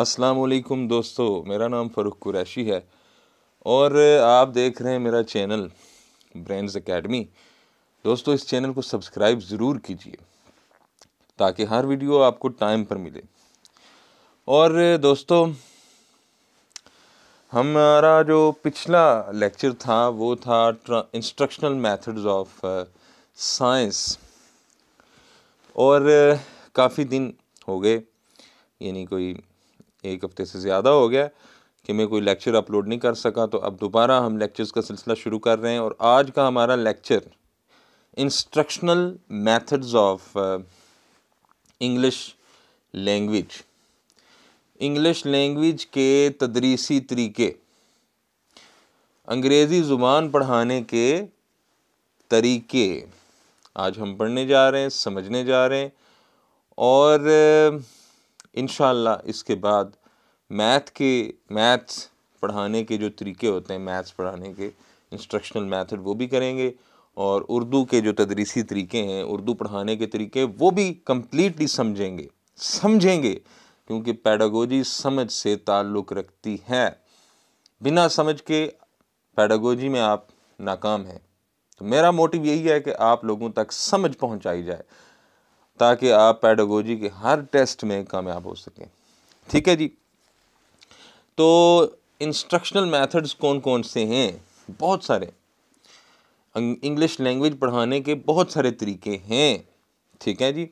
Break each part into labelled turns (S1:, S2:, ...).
S1: अस्सलाम दोस्तों मेरा नाम फ़ारूक कुरैशी है और आप देख रहे हैं मेरा चैनल ब्रेंड्स एकेडमी दोस्तों इस चैनल को सब्सक्राइब ज़रूर कीजिए ताकि हर वीडियो आपको टाइम पर मिले और दोस्तों हमारा जो पिछला लेक्चर था वो था इंस्ट्रक्शनल मेथड्स ऑफ साइंस और काफ़ी दिन हो गए यानी कोई एक हफ़्ते से ज़्यादा हो गया कि मैं कोई लेक्चर अपलोड नहीं कर सका तो अब दोबारा हम लेक्चर्स का सिलसिला शुरू कर रहे हैं और आज का हमारा lecture instructional methods of English language English language के तदरीसी तरीके अंग्रेज़ी ज़ुबान पढ़ाने के तरीके आज हम पढ़ने जा रहे हैं समझने जा रहे हैं और इन इसके बाद मैथ के मैथ्स पढ़ाने के जो तरीके होते हैं मैथ्स पढ़ाने के इंस्ट्रक्शनल मेथड वो भी करेंगे और उर्दू के जो तदरीसी तरीके हैं उर्दू पढ़ाने के तरीके वो भी कम्प्लीटली समझेंगे समझेंगे क्योंकि पैडागोजी समझ से ताल्लुक़ रखती है बिना समझ के पैडागोजी में आप नाकाम हैं तो मेरा मोटिव यही है कि आप लोगों तक समझ पहुंचाई जाए ताकि आप पैडोगोजी के हर टेस्ट में कामयाब हो सकें ठीक है जी तो इंस्ट्रक्शनल मेथड्स कौन कौन से हैं बहुत सारे इंग्लिश अं, लैंग्वेज पढ़ाने के बहुत सारे तरीके हैं ठीक है जी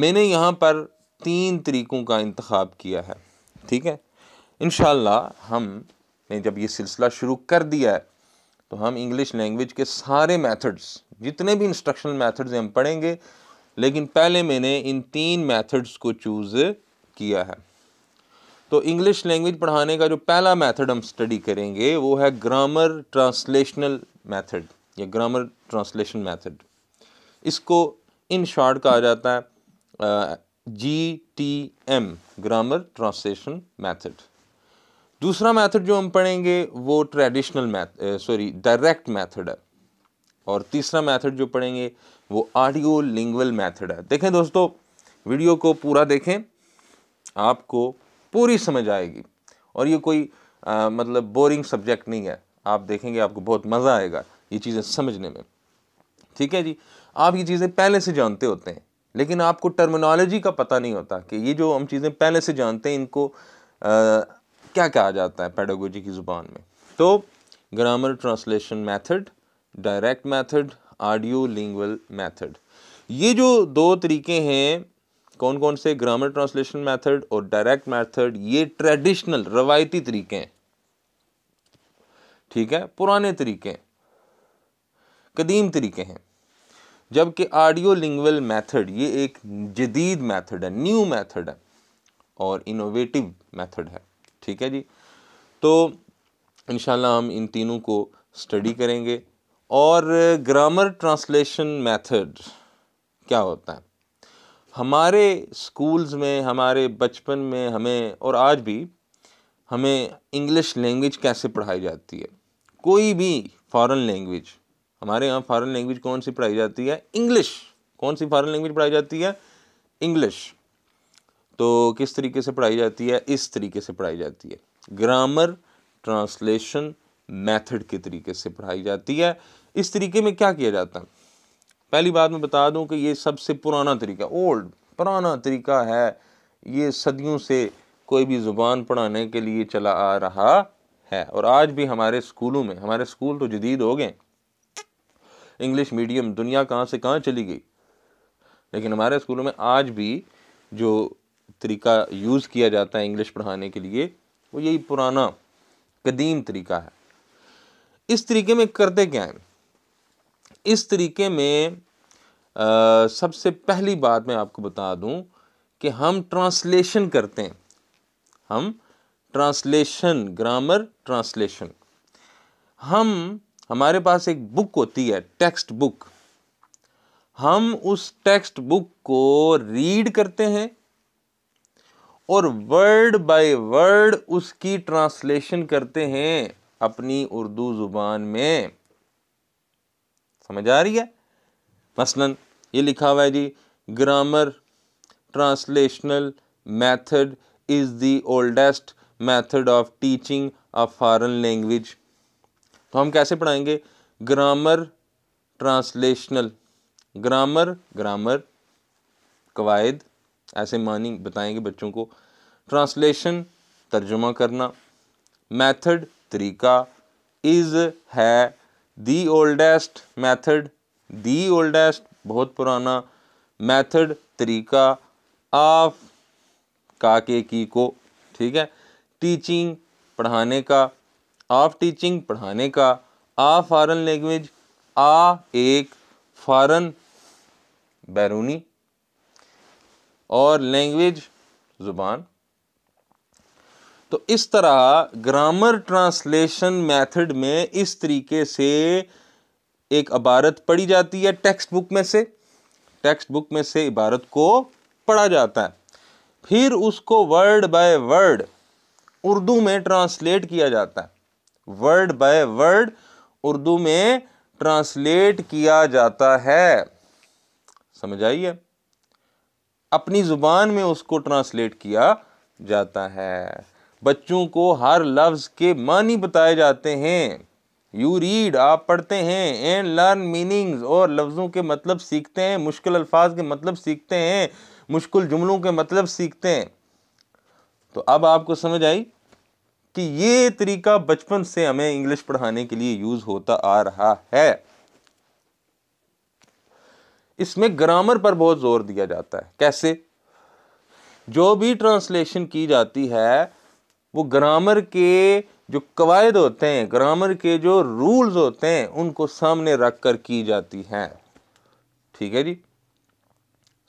S1: मैंने यहाँ पर तीन तरीक़ों का इंतखब किया है ठीक है इन हम ने जब ये सिलसिला शुरू कर दिया है तो हम इंग्लिश लैंग्वेज के सारे मेथड्स जितने भी इंस्ट्रक्शनल मेथड्स हम पढ़ेंगे लेकिन पहले मैंने इन तीन मेथड्स को चूज़ किया है तो इंग्लिश लैंग्वेज पढ़ाने का जो पहला मेथड हम स्टडी करेंगे वो है ग्रामर ट्रांसलेशनल मेथड या ग्रामर ट्रांसलेशन मेथड इसको इन शॉर्ट कहा जाता है G T M grammar translation method दूसरा मेथड जो हम पढ़ेंगे वो traditional math sorry direct method है और तीसरा मेथड जो पढ़ेंगे वो ऑडियो लिंगुअल मेथड है देखें दोस्तों वीडियो को पूरा देखें आपको पूरी समझ आएगी और ये कोई आ, मतलब बोरिंग सब्जेक्ट नहीं है आप देखेंगे आपको बहुत मज़ा आएगा ये चीज़ें समझने में ठीक है जी आप ये चीज़ें पहले से जानते होते हैं लेकिन आपको टर्मिनोलॉजी का पता नहीं होता कि ये जो हम चीज़ें पहले से जानते हैं इनको आ, क्या कहा जाता है पैडोगोजी की ज़ुबान में तो grammar translation method direct method audio lingual method ये जो दो तरीके हैं कौन कौन से ग्रामर ट्रांसलेशन मेथड और डायरेक्ट मेथड ये ट्रेडिशनल रवायती तरीके हैं ठीक है पुराने तरीके कदीम तरीके हैं जबकि ऑडियो लिंगुअल मेथड ये एक जदीद मेथड है न्यू मेथड है और इनोवेटिव मेथड है ठीक है जी तो इन हम इन तीनों को स्टडी करेंगे और ग्रामर ट्रांसलेशन मेथड क्या होता है हमारे स्कूल्स में हमारे बचपन में हमें और आज भी हमें इंग्लिश लैंग्वेज कैसे पढ़ाई जाती है कोई भी फॉरेन लैंग्वेज हमारे यहाँ फॉरेन लैंग्वेज कौन सी पढ़ाई जाती है इंग्लिश कौन सी फॉरेन लैंग्वेज पढ़ाई जाती है इंग्लिश तो किस तरीके से पढ़ाई जाती है इस तरीके से पढ़ाई जाती है ग्रामर ट्रांसलेशन मेथड के तरीके से पढ़ाई जाती है इस तरीके में क्या किया जाता है पहली बात मैं बता दूं कि ये सबसे पुराना तरीका ओल्ड पुराना तरीका है ये सदियों से कोई भी ज़ुबान पढ़ाने के लिए चला आ रहा है और आज भी हमारे स्कूलों में हमारे स्कूल तो जदीद हो गए इंग्लिश मीडियम दुनिया कहाँ से कहाँ चली गई लेकिन हमारे स्कूलों में आज भी जो तरीका यूज़ किया जाता है इंग्लिश पढ़ाने के लिए वो यही पुराना कदीम तरीका है इस तरीके में करते क्या हैं इस तरीके में आ, सबसे पहली बात मैं आपको बता दूं कि हम ट्रांसलेशन करते हैं हम ट्रांसलेशन ग्रामर ट्रांसलेशन हम हमारे पास एक बुक होती है टेक्स्ट बुक हम उस टेक्स्ट बुक को रीड करते हैं और वर्ड बाय वर्ड उसकी ट्रांसलेशन करते हैं अपनी उर्दू ज़ुबान में समझ आ रही है मसलन ये लिखा हुआ है जी grammar translational method is the oldest method of teaching a foreign language तो हम कैसे पढ़ाएंगे ग्रामर ट्रांसलेशनल ग्रामर ग्रामर कवायद ऐसे मानी बताएंगे बच्चों को ट्रांसलेशन तर्जुमा करना मेथड तरीका इज़ है the oldest method the oldest बहुत पुराना मैथड तरीका ऑफ काके की को ठीक है टीचिंग पढ़ाने का ऑफ टीचिंग पढ़ाने का आ फॉरन लैंग्वेज आ एक फॉरन बैरूनी और लैंग्वेज ज़ुबान तो इस तरह ग्रामर ट्रांसलेशन मेथड में इस तरीके से एक इबारत पढ़ी जाती है टेक्स्ट बुक में से टेक्स्ट बुक में से इबारत को पढ़ा जाता है फिर उसको वर्ड बाय वर्ड उर्दू में ट्रांसलेट किया जाता है वर्ड बाय वर्ड उर्दू में ट्रांसलेट किया जाता है समझ आइए अपनी ज़ुबान में उसको ट्रांसलेट किया जाता है बच्चों को हर लफ्ज़ के मानी बताए जाते हैं यू रीड आप पढ़ते हैं एंड लर्न मीनिंग्स और लफ्ज़ों के मतलब सीखते हैं मुश्किल अल्फाज के मतलब सीखते हैं मुश्किल जुमलों के मतलब सीखते हैं तो अब आपको समझ आई कि ये तरीका बचपन से हमें इंग्लिश पढ़ाने के लिए यूज़ होता आ रहा है इसमें ग्रामर पर बहुत ज़ोर दिया जाता है कैसे जो भी ट्रांसलेशन की जाती है वो ग्रामर के जो कवायद होते हैं ग्रामर के जो रूल्स होते हैं उनको सामने रख कर की जाती हैं ठीक है जी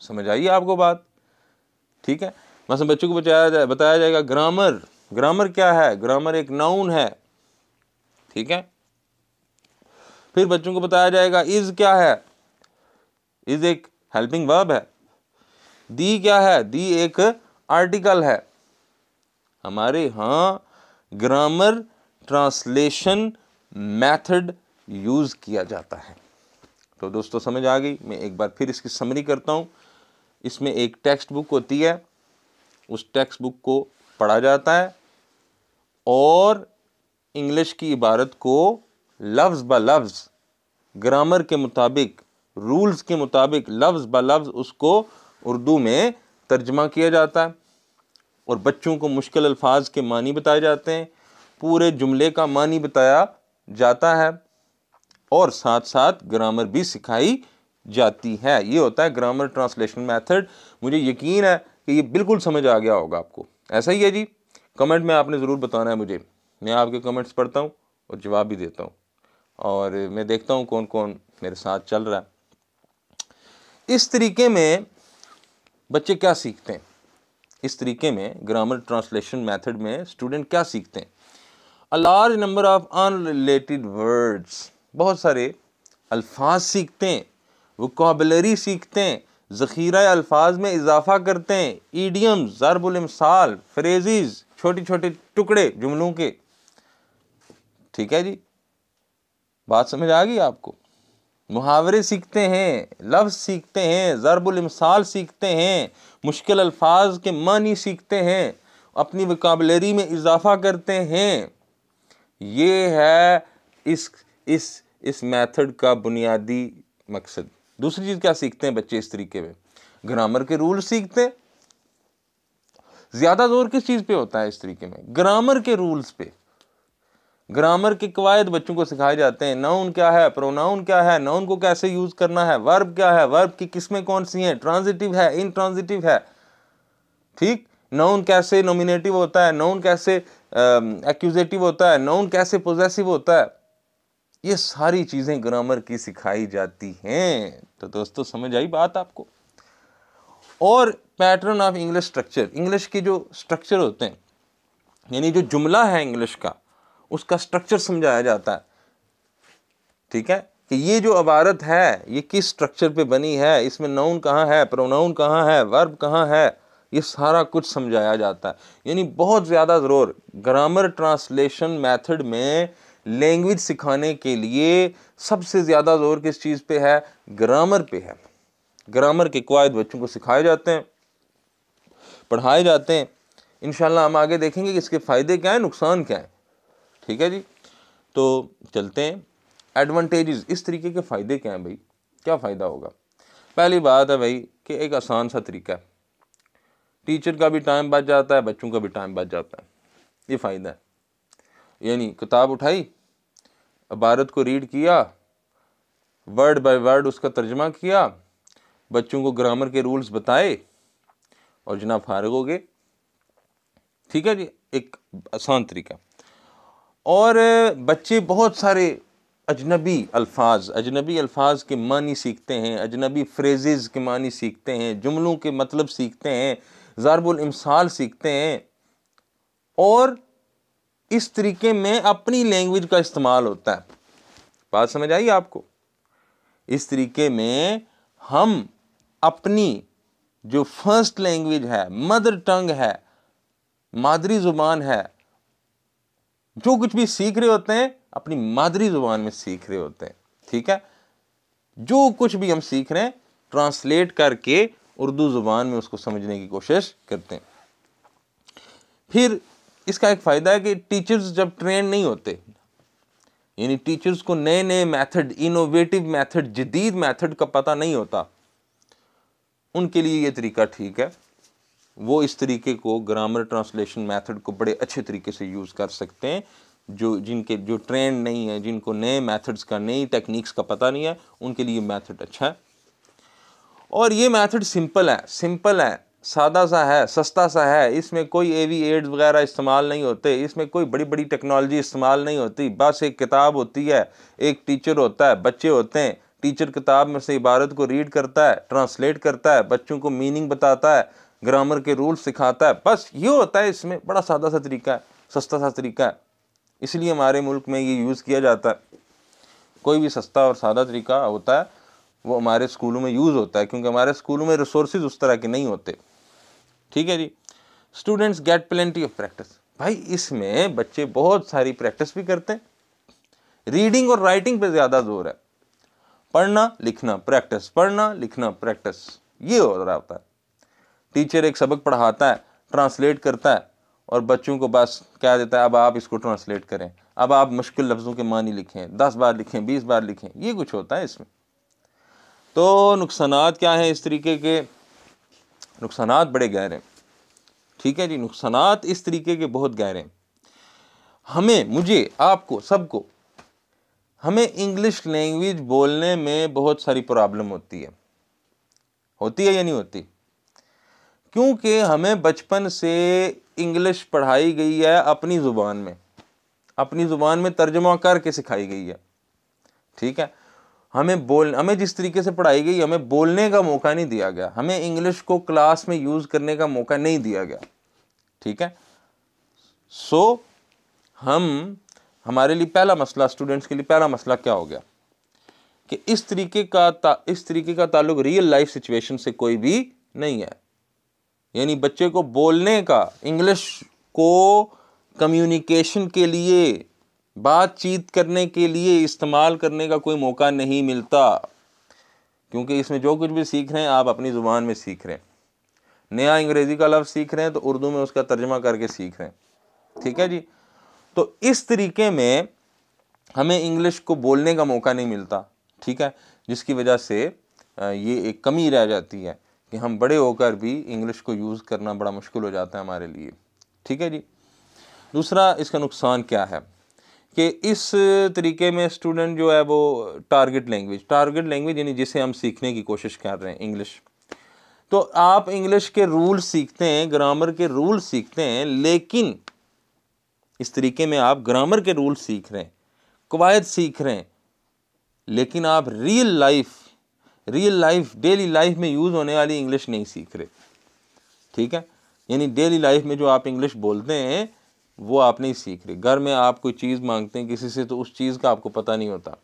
S1: समझ आइए आपको बात ठीक है मैं बच्चों को बचाया जाए बताया जाएगा ग्रामर ग्रामर क्या है ग्रामर एक नाउन है ठीक है फिर बच्चों को बताया जाएगा इज़ क्या है इज़ एक हेल्पिंग वर्ब है दी क्या है दी एक आर्टिकल है हमारे यहाँ ग्रामर ट्रांसलेशन मेथड यूज़ किया जाता है तो दोस्तों समझ आ गई मैं एक बार फिर इसकी समरी करता हूँ इसमें एक टेक्स्ट बुक होती है उस टेक्स्ट बुक को पढ़ा जाता है और इंग्लिश की इबारत को लफ्ज़ ब लफ्ज़ ग्रामर के मुताबिक रूल्स के मुताबिक लफ्ज़ ब लफ्ज़ उसको उर्दू में तर्जमा किया जाता है और बच्चों को मुश्किल अल्फाज के मानी बताए जाते हैं पूरे जुमले का मानी बताया जाता है और साथ साथ ग्रामर भी सिखाई जाती है ये होता है ग्रामर ट्रांसलेशन मेथड मुझे यकीन है कि ये बिल्कुल समझ आ गया होगा आपको ऐसा ही है जी कमेंट में आपने ज़रूर बताना है मुझे मैं आपके कमेंट्स पढ़ता हूँ और जवाब भी देता हूँ और मैं देखता हूँ कौन कौन मेरे साथ चल रहा है इस तरीके में बच्चे क्या सीखते हैं इस तरीके में ग्रामर ट्रांसलेशन मेथड में स्टूडेंट क्या सीखते हैं a large number of unrelated words बहुत सारे अल्फाज सीखते हैं वोकबलरी सीखते हैं ज़ख़ीरा अल्फाज में इजाफा करते हैं ईडियम ज़रबुलमसाल फ्रेजिज छोटे छोटे टुकड़े जुमलों के ठीक है जी बात समझ आ गई आपको मुहावरे सीखते हैं लफ्ज़ सीखते हैं ज़रबुलमसाल सीखते हैं मुश्किल अल्फाज के मानी सीखते हैं अपनी वकाबलरी में इजाफा करते हैं ये है इस इस इस मेथड का बुनियादी मकसद दूसरी चीज़ क्या सीखते हैं बच्चे इस तरीके में ग्रामर के रूल सीखते हैं ज़्यादा जोर किस चीज़ पे होता है इस तरीके में ग्रामर के रूल्स पे ग्रामर के कवायद बच्चों को सिखाए जाते हैं नाउन क्या है प्रोनाउन क्या है नाउन को कैसे यूज़ करना है वर्ब क्या है वर्ब की किस्में कौन सी हैं ट्रांजिटिव है इन ट्रांजिटिव है ठीक नाउन कैसे नोमिनेटिव होता है नाउन कैसे एक्यूजेटिव होता है नाउन कैसे पोजेसिव होता है ये सारी चीज़ें ग्रामर की सिखाई जाती हैं तो दोस्तों समझ आई बात आपको और pattern of English structure English के जो स्ट्रक्चर होते हैं यानी जो जुमला है इंग्लिश का उसका स्ट्रक्चर समझाया जाता है ठीक है कि ये जो अबारत है ये किस स्ट्रक्चर पे बनी है इसमें नाउन कहाँ है प्रोनाउन कहाँ है वर्ब कहाँ है ये सारा कुछ समझाया जाता है यानी बहुत ज़्यादा ज़रूर ग्रामर ट्रांसलेशन मेथड में लैंग्वेज सिखाने के लिए सबसे ज़्यादा ज़ोर किस चीज़ पे है ग्रामर पे है ग्रामर के कवायद बच्चों को सिखाए जाते हैं पढ़ाए जाते हैं इन हम आगे देखेंगे कि इसके फ़ायदे क्या हैं नुकसान क्या है ठीक है जी तो चलते हैं एडवांटेजेस इस तरीके के फ़ायदे क्या हैं भाई क्या फ़ायदा होगा पहली बात है भाई कि एक आसान सा तरीका है टीचर का भी टाइम बच जाता है बच्चों का भी टाइम बच जाता है ये फ़ायदा है यानी किताब उठाई इबारत को रीड किया वर्ड बाय वर्ड उसका तर्जमा किया बच्चों को ग्रामर के रूल्स बताए और जनाब फारग हो गए ठीक है जी एक आसान तरीका और बच्चे बहुत सारे अजनबी अल्फाज अजनबी अल्फाज के मानी सीखते हैं अजनबी फ्रेजेज़ के मानी सीखते हैं जुमलों के मतलब सीखते हैं ज़रबुलमसाल सीखते हैं और इस तरीके में अपनी लैंग्वेज का इस्तेमाल होता है बात समझ आई आपको इस तरीके में हम अपनी जो फर्स्ट लैंग्वेज है मदर टंग है मादरी ज़ुबान है जो कुछ भी सीख रहे होते हैं अपनी मादरी जुबान में सीख रहे होते हैं ठीक है जो कुछ भी हम सीख रहे हैं ट्रांसलेट करके उर्दू ज़ुबान में उसको समझने की कोशिश करते हैं फिर इसका एक फ़ायदा है कि टीचर्स जब ट्रेन नहीं होते यानी टीचर्स को नए नए मेथड इनोवेटिव मेथड जदीद मेथड का पता नहीं होता उनके लिए ये तरीका ठीक है वो इस तरीके को ग्रामर ट्रांसलेशन मेथड को बड़े अच्छे तरीके से यूज़ कर सकते हैं जो जिनके जो ट्रेंड नहीं है जिनको नए मेथड्स का नई टेक्निक्स का पता नहीं है उनके लिए मेथड अच्छा है और ये मेथड सिंपल है सिंपल है सादा सा है सस्ता सा है इसमें कोई ए वी एड्स वगैरह इस्तेमाल नहीं होते इसमें कोई बड़ी बड़ी टेक्नोलॉजी इस्तेमाल नहीं होती बस एक किताब होती है एक टीचर होता है बच्चे होते हैं टीचर किताब में से इबारत को रीड करता है ट्रांसलेट करता है बच्चों को मीनिंग बताता है ग्रामर के रूल सिखाता है बस ये होता है इसमें बड़ा सादा सा तरीका है सस्ता सा तरीका है इसलिए हमारे मुल्क में ये यूज़ किया जाता है कोई भी सस्ता और सादा तरीका होता है वो हमारे स्कूलों में यूज़ होता है क्योंकि हमारे स्कूलों में रिसोर्स उस तरह के नहीं होते ठीक है जी students get plenty of practice भाई इसमें बच्चे बहुत सारी प्रैक्टिस भी करते हैं रीडिंग और राइटिंग पे ज़्यादा जोर है पढ़ना लिखना प्रैक्टिस पढ़ना लिखना प्रैक्टिस ये हो रहा होता है टीचर एक सबक पढ़ाता है ट्रांसलेट करता है और बच्चों को बस क्या देता है अब आप इसको ट्रांसलेट करें अब आप मुश्किल लफ्ज़ों के मानी लिखें दस बार लिखें बीस बार लिखें ये कुछ होता है इसमें तो नुकसान क्या हैं इस तरीके के नुकसान बड़े गहरे हैं ठीक है जी नुकसान इस तरीके के बहुत गहरे हैं हमें मुझे आपको सबको हमें इंग्लिश लैंग्वेज बोलने में बहुत सारी प्रॉब्लम होती है होती है या नहीं होती क्योंकि हमें बचपन से इंग्लिश पढ़ाई गई है अपनी ज़ुबान में अपनी ज़ुबान में तर्जमा करके सिखाई गई है ठीक है हमें बोल हमें जिस तरीके से पढ़ाई गई हमें बोलने का मौका नहीं दिया गया हमें इंग्लिश को क्लास में यूज़ करने का मौका नहीं दिया गया ठीक है सो so, हम हमारे लिए पहला मसला स्टूडेंट्स के लिए पहला मसला क्या हो गया कि इस तरीके का इस तरीके का ताल्लुक रियल लाइफ सिचुएशन से कोई भी नहीं है यानी बच्चे को बोलने का इंग्लिश को कम्युनिकेशन के लिए बातचीत करने के लिए इस्तेमाल करने का कोई मौका नहीं मिलता क्योंकि इसमें जो कुछ भी सीख रहे हैं आप अपनी ज़ुबान में सीख रहे हैं नया अंग्रेज़ी का लफ्ज़ सीख रहे हैं तो उर्दू में उसका तर्जमा करके सीख रहे हैं ठीक है जी तो इस तरीके में हमें इंग्लिश को बोलने का मौका नहीं मिलता ठीक है जिसकी वजह से ये एक कमी रह जाती है कि हम बड़े होकर भी इंग्लिश को यूज़ करना बड़ा मुश्किल हो जाता है हमारे लिए ठीक है जी दूसरा इसका नुकसान क्या है कि इस तरीके में स्टूडेंट जो है वो टारगेट लैंग्वेज टारगेट लैंग्वेज यानी जिसे हम सीखने की कोशिश कर रहे हैं इंग्लिश तो आप इंग्लिश के रूल सीखते हैं ग्रामर के रूल सीखते हैं लेकिन इस तरीके में आप ग्रामर के रूल सीख रहे हैं कवायद सीख रहे हैं लेकिन आप real life real life daily life में यूज़ होने वाली इंग्लिश नहीं सीख रहे ठीक है यानी डेली लाइफ में जो आप इंग्लिश बोलते हैं वो आप नहीं सीख रहे घर में आप कोई चीज़ मांगते हैं किसी से तो उस चीज़ का आपको पता नहीं होता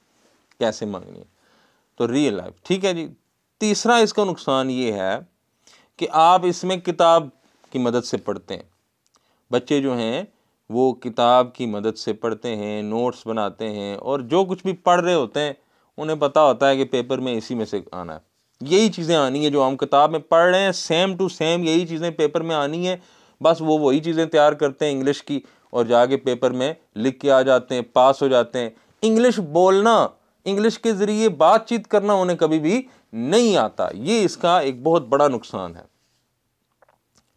S1: कैसे मांगनी है तो रियल लाइफ ठीक है जी तीसरा इसका नुकसान ये है कि आप इसमें किताब की मदद से पढ़ते हैं बच्चे जो हैं वो किताब की मदद से पढ़ते हैं नोट्स बनाते हैं और जो कुछ भी पढ़ रहे होते हैं उन्हें पता होता है कि पेपर में इसी में से आना है यही चीज़ें आनी है जो हम किताब में पढ़ रहे हैं सेम टू सेम यही चीज़ें पेपर में आनी है बस वो वही चीज़ें तैयार करते हैं इंग्लिश की और जाके पेपर में लिख के आ जाते हैं पास हो जाते हैं इंग्लिश बोलना इंग्लिश के ज़रिए बातचीत करना उन्हें कभी भी नहीं आता ये इसका एक बहुत बड़ा नुकसान है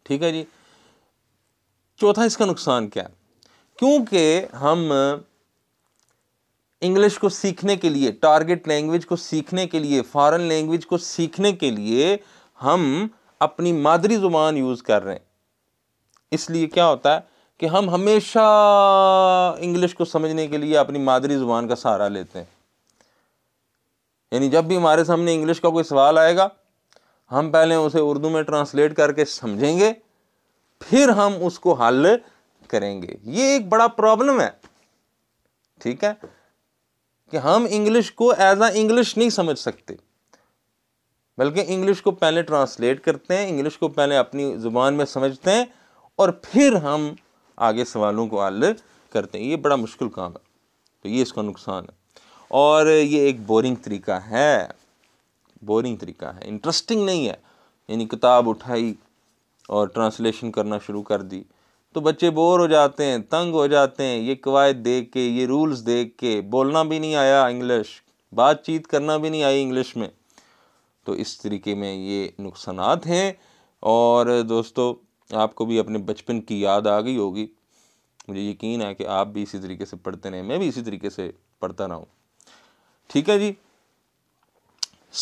S1: ठीक है जी चौथा इसका नुकसान क्या है क्योंकि हम इंग्लिश को सीखने के लिए टारगेट लैंग्वेज को सीखने के लिए फॉरेन लैंग्वेज को सीखने के लिए हम अपनी मादरी ज़ुबान यूज़ कर रहे हैं इसलिए क्या होता है कि हम हमेशा इंग्लिश को समझने के लिए अपनी मादरी ज़ुबान का सहारा लेते हैं यानी जब भी हमारे सामने इंग्लिश का कोई सवाल आएगा हम पहले उसे उर्दू में ट्रांसलेट करके समझेंगे फिर हम उसको हल करेंगे ये एक बड़ा प्रॉब्लम है ठीक है कि हम इंग्लिश को एज आ इंग्लिश नहीं समझ सकते बल्कि इंग्लिश को पहले ट्रांसलेट करते हैं इंग्लिश को पहले अपनी ज़ुबान में समझते हैं और फिर हम आगे सवालों को हल करते हैं ये बड़ा मुश्किल काम है तो ये इसका नुकसान है और ये एक बोरिंग तरीका है बोरिंग तरीका है इंटरेस्टिंग नहीं है यानी किताब उठाई और ट्रांसलेशन करना शुरू कर दी तो बच्चे बोर हो जाते हैं तंग हो जाते हैं ये कवायद देख के ये रूल्स देख के बोलना भी नहीं आया इंग्लिश बातचीत करना भी नहीं आई इंग्लिश में तो इस तरीके में ये नुकसान हैं और दोस्तों आपको भी अपने बचपन की याद आ गई होगी मुझे यकीन है कि आप भी इसी तरीके से पढ़ते रहें मैं भी इसी तरीके से पढ़ता रहा हूँ ठीक है जी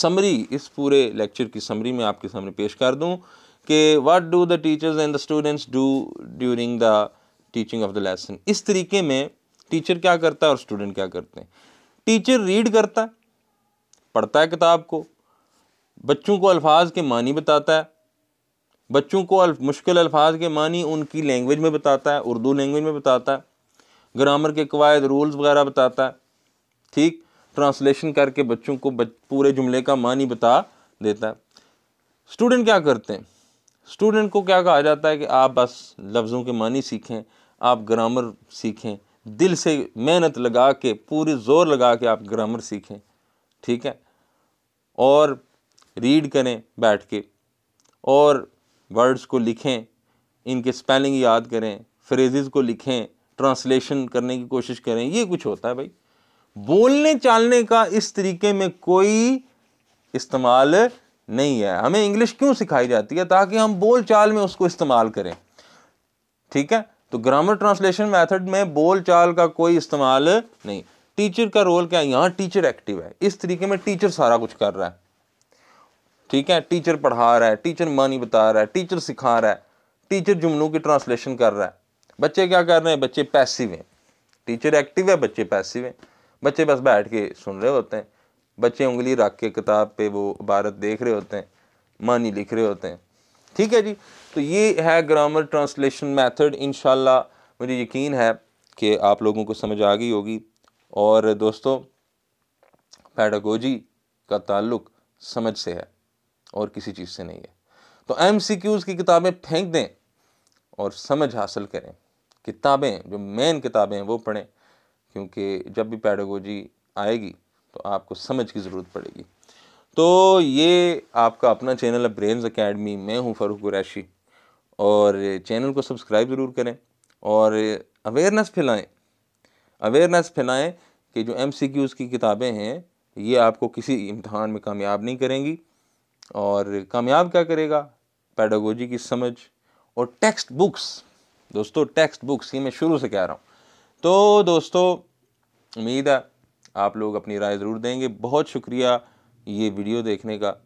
S1: समरी इस पूरे लेक्चर की समरी मैं आपके सामने पेश कर दूँ कि what do the teachers and the students do during the teaching of the lesson इस तरीके में टीचर क्या करता है और स्टूडेंट क्या करते हैं टीचर रीड करता है पढ़ता है किताब को बच्चों को अल्फाज के मानी बताता है बच्चों को अल्फ, मुश्किल अल्फाज के मानी उनकी लैंग्वेज में बताता है उर्दू लैंग्वेज में बताता है ग्रामर के कवायद रूल्स वगैरह बताता है ठीक ट्रांसलेशन करके बच्चों को बच, पूरे जुमले का मानी बता देता है स्टूडेंट क्या करते हैं स्टूडेंट को क्या कहा जाता है कि आप बस लफ्ज़ों के मानी सीखें आप ग्रामर सीखें दिल से मेहनत लगा के पूरी ज़ोर लगा के आप ग्रामर सीखें ठीक है और रीड करें बैठ के और वर्ड्स को लिखें इनके स्पेलिंग याद करें फ्रेजेस को लिखें ट्रांसलेशन करने की कोशिश करें ये कुछ होता है भाई बोलने चालने का इस तरीके में कोई इस्तेमाल नहीं है हमें इंग्लिश क्यों सिखाई जाती है ताकि हम बोल चाल में उसको इस्तेमाल करें ठीक है तो ग्रामर ट्रांसलेशन मेथड में बोल चाल का कोई इस्तेमाल नहीं टीचर का रोल क्या है यहाँ टीचर एक्टिव है इस तरीके में टीचर सारा कुछ कर रहा है ठीक है टीचर पढ़ा रहा है टीचर मानी बता रहा है टीचर सिखा रहा है टीचर जुमनू की ट्रांसलेशन कर रहा है बच्चे क्या कर रहे हैं बच्चे पैसिव हैं टीचर एक्टिव है बच्चे पैसिव हैं बच्चे बस बैठ के सुन रहे होते हैं बच्चे उंगली रख के किताब पे वो इबारत देख रहे होते हैं मानी लिख रहे होते हैं ठीक है जी तो ये है ग्रामर ट्रांसलेशन मेथड इन मुझे यकीन है कि आप लोगों को समझ आ गई होगी और दोस्तों पैडागोजी का ताल्लुक समझ से है और किसी चीज़ से नहीं है तो एम की किताबें फेंक दें और समझ हासिल करें किताबें जो मेन किताबें हैं वो पढ़ें क्योंकि जब भी पैडागोजी आएगी तो आपको समझ की ज़रूरत पड़ेगी तो ये आपका अपना चैनल है ब्रेन्स अकेडमी मैं हूँ फ़ारूक कुरैशी और चैनल को सब्सक्राइब ज़रूर करें और अवेयरनेस फैलाएं अवेयरनेस फैलाएं कि जो एम की किताबें हैं ये आपको किसी इम्तहान में कामयाब नहीं करेंगी और कामयाब क्या करेगा पैडागोजी की समझ और टेक्स्ट बुक्स दोस्तों टेक्स्ट बुक्स ये मैं शुरू से कह रहा हूँ तो दोस्तों उम्मीद है आप लोग अपनी राय ज़रूर देंगे बहुत शुक्रिया ये वीडियो देखने का